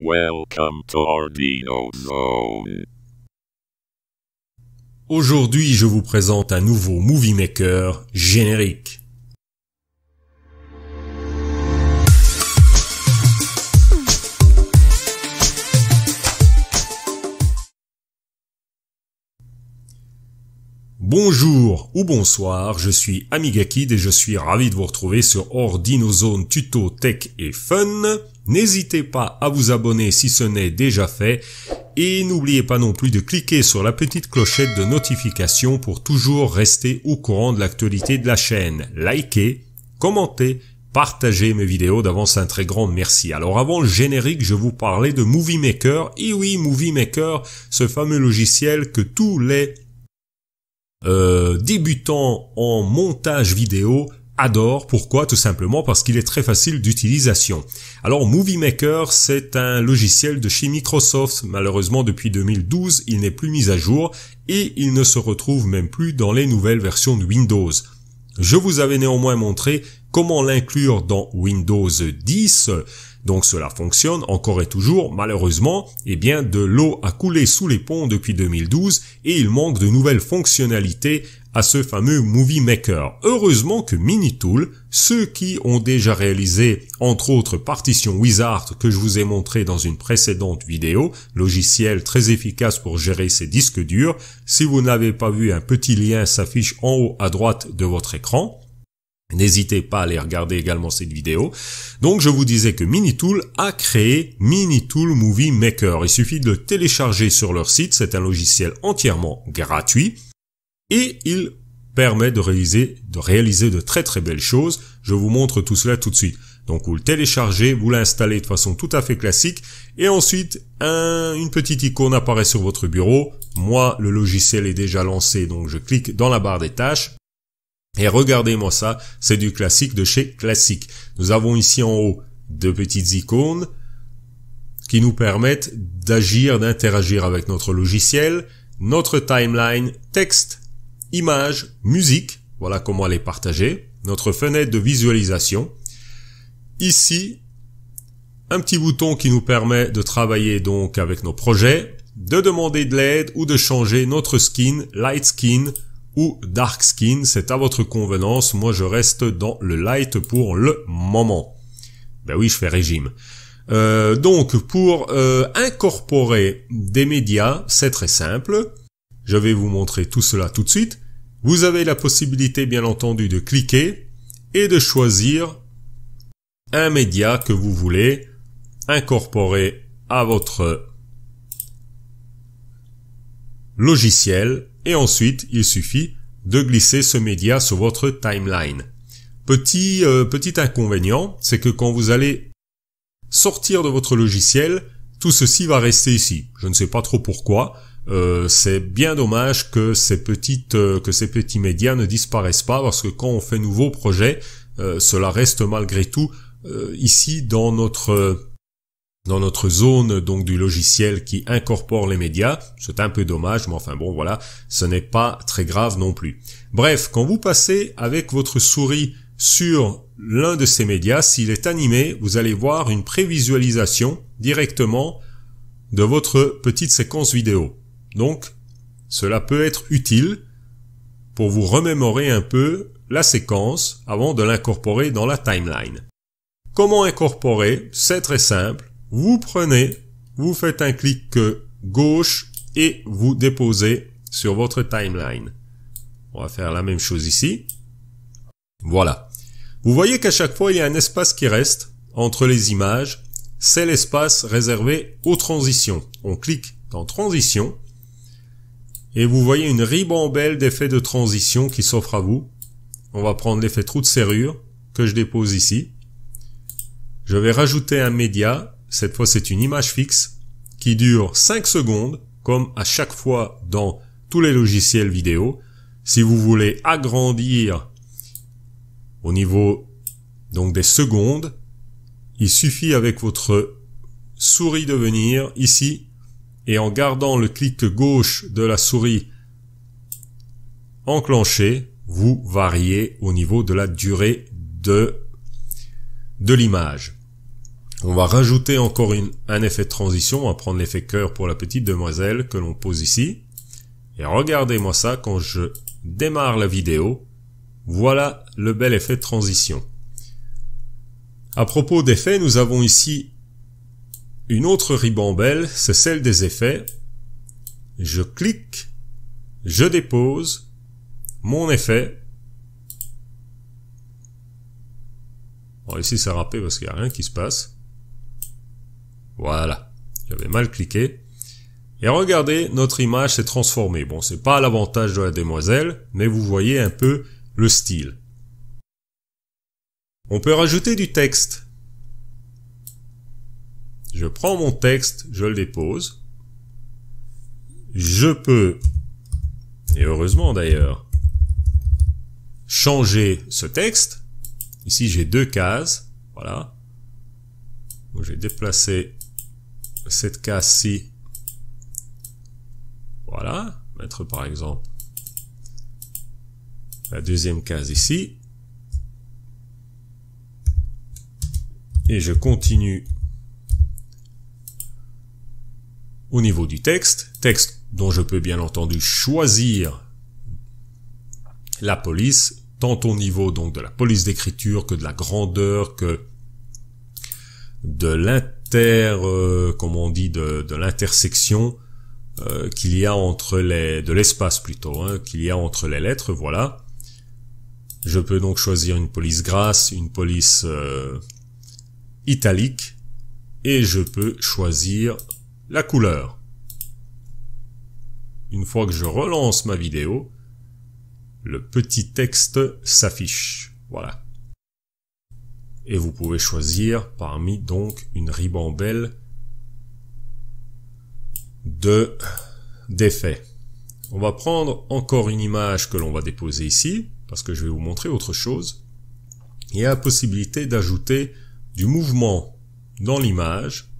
Welcome to Ordino Zone. Aujourd'hui, je vous présente un nouveau Movie Maker générique. Bonjour ou bonsoir, je suis Amigakid et je suis ravi de vous retrouver sur Ordinozone Tuto Tech et Fun. N'hésitez pas à vous abonner si ce n'est déjà fait et n'oubliez pas non plus de cliquer sur la petite clochette de notification pour toujours rester au courant de l'actualité de la chaîne. Likez, commentez, partagez mes vidéos d'avance un très grand merci. Alors avant le générique, je vous parlais de Movie Maker. Et oui, Movie Maker, ce fameux logiciel que tous les euh, débutants en montage vidéo adore. Pourquoi Tout simplement parce qu'il est très facile d'utilisation. Alors Movie Maker, c'est un logiciel de chez Microsoft. Malheureusement, depuis 2012, il n'est plus mis à jour et il ne se retrouve même plus dans les nouvelles versions de Windows. Je vous avais néanmoins montré comment l'inclure dans Windows 10. Donc cela fonctionne encore et toujours, malheureusement, eh bien de l'eau a coulé sous les ponts depuis 2012 et il manque de nouvelles fonctionnalités à ce fameux Movie Maker. Heureusement que Minitool, ceux qui ont déjà réalisé entre autres Partition Wizard que je vous ai montré dans une précédente vidéo, logiciel très efficace pour gérer ses disques durs, si vous n'avez pas vu un petit lien s'affiche en haut à droite de votre écran, N'hésitez pas à aller regarder également cette vidéo. Donc je vous disais que Minitool a créé Minitool Movie Maker. Il suffit de le télécharger sur leur site, c'est un logiciel entièrement gratuit et il permet de réaliser, de réaliser de très très belles choses. Je vous montre tout cela tout de suite. Donc vous le téléchargez, vous l'installez de façon tout à fait classique et ensuite une petite icône apparaît sur votre bureau. Moi le logiciel est déjà lancé donc je clique dans la barre des tâches et regardez-moi ça, c'est du classique de chez classique. Nous avons ici en haut deux petites icônes qui nous permettent d'agir, d'interagir avec notre logiciel, notre timeline, texte, images, musique, voilà comment les partager, notre fenêtre de visualisation. Ici, un petit bouton qui nous permet de travailler donc avec nos projets, de demander de l'aide ou de changer notre skin, light skin, ou dark skin, c'est à votre convenance, moi je reste dans le light pour le moment. Ben oui, je fais régime. Euh, donc pour euh, incorporer des médias, c'est très simple. Je vais vous montrer tout cela tout de suite. Vous avez la possibilité bien entendu de cliquer et de choisir un média que vous voulez incorporer à votre logiciel et ensuite il suffit de glisser ce média sur votre timeline. Petit, euh, petit inconvénient, c'est que quand vous allez sortir de votre logiciel, tout ceci va rester ici. Je ne sais pas trop pourquoi. Euh, c'est bien dommage que ces petites euh, que ces petits médias ne disparaissent pas parce que quand on fait nouveau projet, cela reste malgré tout ici dans notre dans notre zone donc du logiciel qui incorpore les médias. C'est un peu dommage, mais enfin bon voilà, ce n'est pas très grave non plus. Bref, quand vous passez avec votre souris sur l'un de ces médias, s'il est animé, vous allez voir une prévisualisation directement de votre petite séquence vidéo. Donc, cela peut être utile pour vous remémorer un peu la séquence avant de l'incorporer dans la timeline. Comment incorporer C'est très simple vous prenez, vous faites un clic gauche et vous déposez sur votre timeline. On va faire la même chose ici. Voilà. Vous voyez qu'à chaque fois, il y a un espace qui reste entre les images. C'est l'espace réservé aux transitions. On clique dans transition et vous voyez une ribambelle d'effets de transition qui s'offre à vous. On va prendre l'effet trou de serrure que je dépose ici. Je vais rajouter un média cette fois, c'est une image fixe qui dure 5 secondes, comme à chaque fois dans tous les logiciels vidéo. Si vous voulez agrandir au niveau donc des secondes, il suffit avec votre souris de venir ici et en gardant le clic gauche de la souris enclenché, vous variez au niveau de la durée de, de l'image. On va rajouter encore une, un effet de transition. On va prendre l'effet cœur pour la petite demoiselle que l'on pose ici. Et regardez-moi ça quand je démarre la vidéo. Voilà le bel effet de transition. À propos d'effets, nous avons ici une autre ribambelle, c'est celle des effets. Je clique, je dépose mon effet. ici c'est râpé parce qu'il n'y a rien qui se passe. Voilà. J'avais mal cliqué. Et regardez, notre image s'est transformée. Bon, c'est pas l'avantage de la demoiselle, mais vous voyez un peu le style. On peut rajouter du texte. Je prends mon texte, je le dépose. Je peux, et heureusement d'ailleurs, changer ce texte. Ici, j'ai deux cases. Voilà. j'ai déplacé cette case-ci. Voilà, mettre par exemple la deuxième case ici. Et je continue au niveau du texte, texte dont je peux bien entendu choisir la police, tant au niveau donc de la police d'écriture que de la grandeur que de l'intérêt euh, comme on dit, de, l'intersection euh, qu'il y a entre les... de l'espace plutôt, hein, qu'il y a entre les lettres, voilà. Je peux donc choisir une police grasse, une police euh, italique, et je peux choisir la couleur. Une fois que je relance ma vidéo, le petit texte s'affiche. Voilà et vous pouvez choisir parmi donc une ribambelle de d'effets. On va prendre encore une image que l'on va déposer ici parce que je vais vous montrer autre chose. Il y a la possibilité d'ajouter du mouvement dans l'image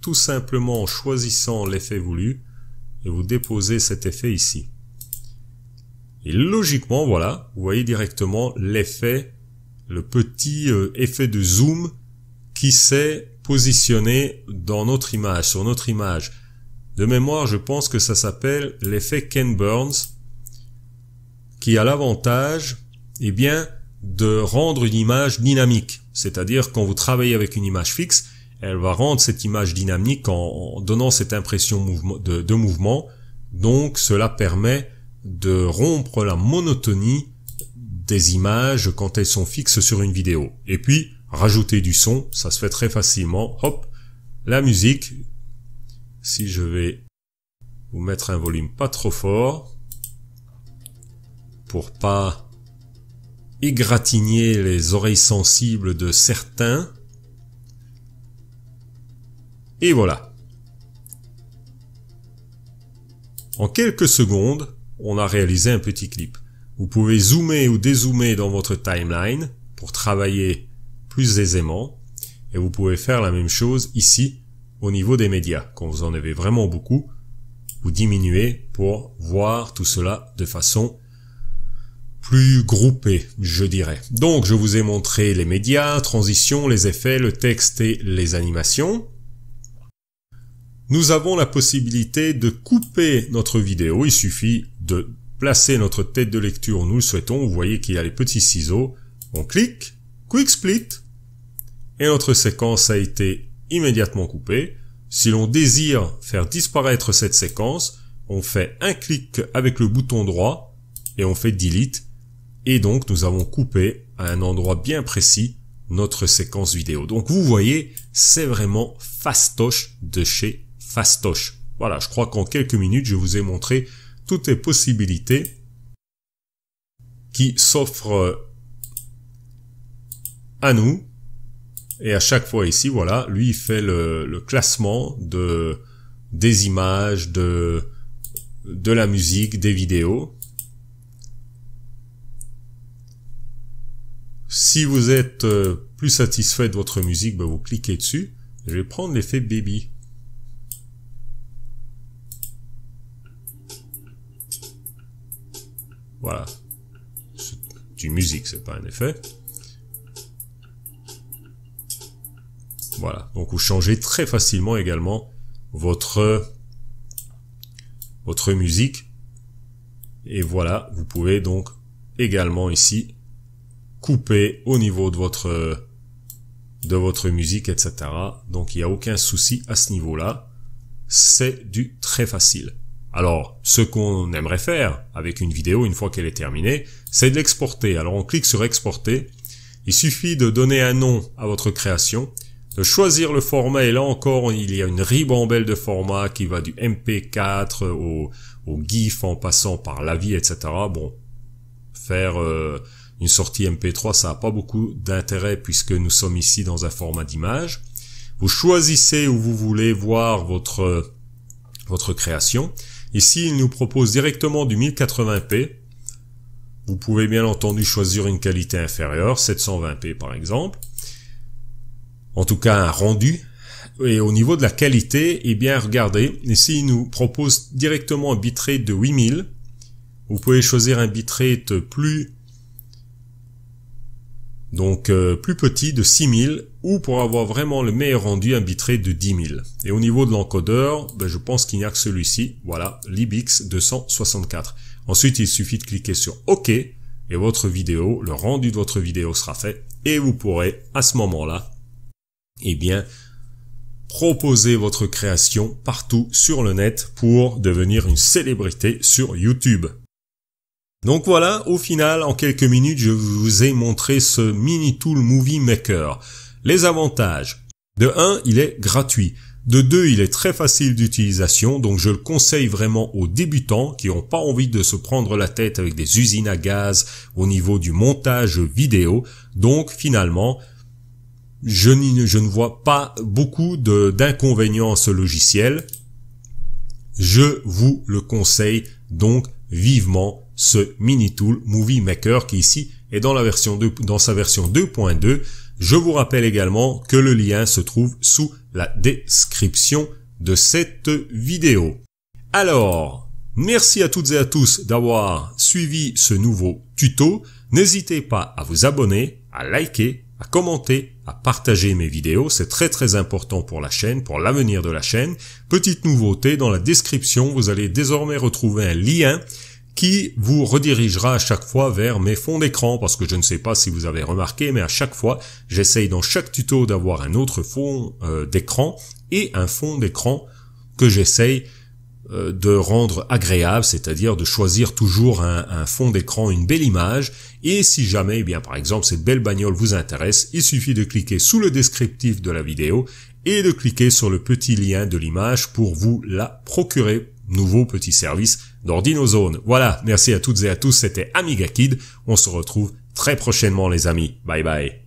tout simplement en choisissant l'effet voulu et vous déposez cet effet ici. Et logiquement, voilà, vous voyez directement l'effet le petit euh, effet de zoom qui s'est positionné dans notre image, sur notre image. De mémoire, je pense que ça s'appelle l'effet Ken Burns, qui a l'avantage, eh bien, de rendre une image dynamique. C'est-à-dire quand vous travaillez avec une image fixe, elle va rendre cette image dynamique en, donnant cette impression de, de mouvement. Donc cela permet de rompre la monotonie des images quand elles sont fixes sur une vidéo. Et puis, rajouter du son, ça se fait très facilement. Hop, la musique. Si je vais vous mettre un volume pas trop fort pour pas égratigner les oreilles sensibles de certains. Et voilà. En quelques secondes, on a réalisé un petit clip. Vous pouvez zoomer ou dézoomer dans votre timeline pour travailler plus aisément. Et vous pouvez faire la même chose ici au niveau des médias. Quand vous en avez vraiment beaucoup, vous diminuez pour voir tout cela de façon plus groupée, je dirais. Donc, je vous ai montré les médias, transitions, les effets, le texte et les animations. Nous avons la possibilité de couper notre vidéo. Il suffit de placer notre tête de lecture nous le souhaitons. Vous voyez qu'il y a les petits ciseaux. On clique, quick split, et notre séquence a été immédiatement coupée. Si l'on désire faire disparaître cette séquence, on fait un clic avec le bouton droit et on fait delete. Et donc nous avons coupé à un endroit bien précis notre séquence vidéo. Donc vous voyez, c'est vraiment fastoche de chez fastoche. Voilà, je crois qu'en quelques minutes, je vous ai montré toutes les possibilités qui s'offrent à nous. Et à chaque fois ici, voilà, lui il fait le, classement de des images, de, de la musique, des vidéos. Si vous êtes euh, plus satisfait de votre musique, ben, vous cliquez dessus. Je vais prendre l'effet baby. Voilà. C'est du musique, c'est pas un effet. Voilà. Donc vous changez très facilement également votre, votre musique. Et voilà, vous pouvez donc également ici couper au niveau de votre de votre musique, etc. Donc il n'y a aucun souci à ce niveau-là. C'est du très facile. Alors, ce qu'on aimerait faire avec une vidéo, une fois qu'elle est terminée, c'est de l'exporter. Alors, on clique sur exporter. Il suffit de donner un nom à votre création, de choisir le format, et là encore, il y a une ribambelle de formats qui va du MP4 au, GIF en passant par vie, etc. Bon, faire euh, une sortie MP3, ça n'a pas beaucoup d'intérêt puisque nous sommes ici dans un format d'image. Vous choisissez où vous voulez voir votre, votre création. Ici, il nous propose directement du 1080p. Vous pouvez bien entendu choisir une qualité inférieure, 720p par exemple. En tout cas, un rendu. Et au niveau de la qualité, eh bien, regardez, ici, il nous propose directement un bitrate de 8000. Vous pouvez choisir un bitrate plus donc euh, plus petit de 6000 ou pour avoir vraiment le meilleur rendu un bitrate de 10 000. Et au niveau de l'encodeur, ben, je pense qu'il n'y a que celui-ci, voilà, l'IBX 264. Ensuite, il suffit de cliquer sur OK et votre vidéo, le rendu de votre vidéo sera fait et vous pourrez à ce moment-là, eh bien, proposer votre création partout sur le net pour devenir une célébrité sur YouTube. Donc voilà, au final, en quelques minutes, je vous ai montré ce Mini Tool Movie Maker. Les avantages. De 1, il est gratuit. De 2, il est très facile d'utilisation, donc je le conseille vraiment aux débutants qui n'ont pas envie de se prendre la tête avec des usines à gaz au niveau du montage vidéo. Donc finalement, je, je ne vois pas beaucoup d'inconvénients à ce logiciel. Je vous le conseille donc vivement ce mini tool Movie Maker qui ici est dans la version dans sa version 2.2. Je vous rappelle également que le lien se trouve sous la description de cette vidéo. Alors, merci à toutes et à tous d'avoir suivi ce nouveau tuto. N'hésitez pas à vous abonner, à liker, à commenter, à partager mes vidéos. C'est très très important pour la chaîne, pour l'avenir de la chaîne. Petite nouveauté, dans la description, vous allez désormais retrouver un lien qui vous redirigera à chaque fois vers mes fonds d'écran parce que je ne sais pas si vous avez remarqué mais à chaque fois j'essaye dans chaque tuto d'avoir un autre fond euh, d'écran et un fond d'écran que j'essaye euh, de rendre agréable, c'est-à-dire de choisir toujours un, un fond d'écran, une belle image. Et si jamais, eh bien par exemple, cette belle bagnole vous intéresse, il suffit de cliquer sous le descriptif de la vidéo et de cliquer sur le petit lien de l'image pour vous la procurer. Nouveau petit service dans Voilà, merci à toutes et à tous, c'était Amiga Kid. On se retrouve très prochainement les amis. Bye bye.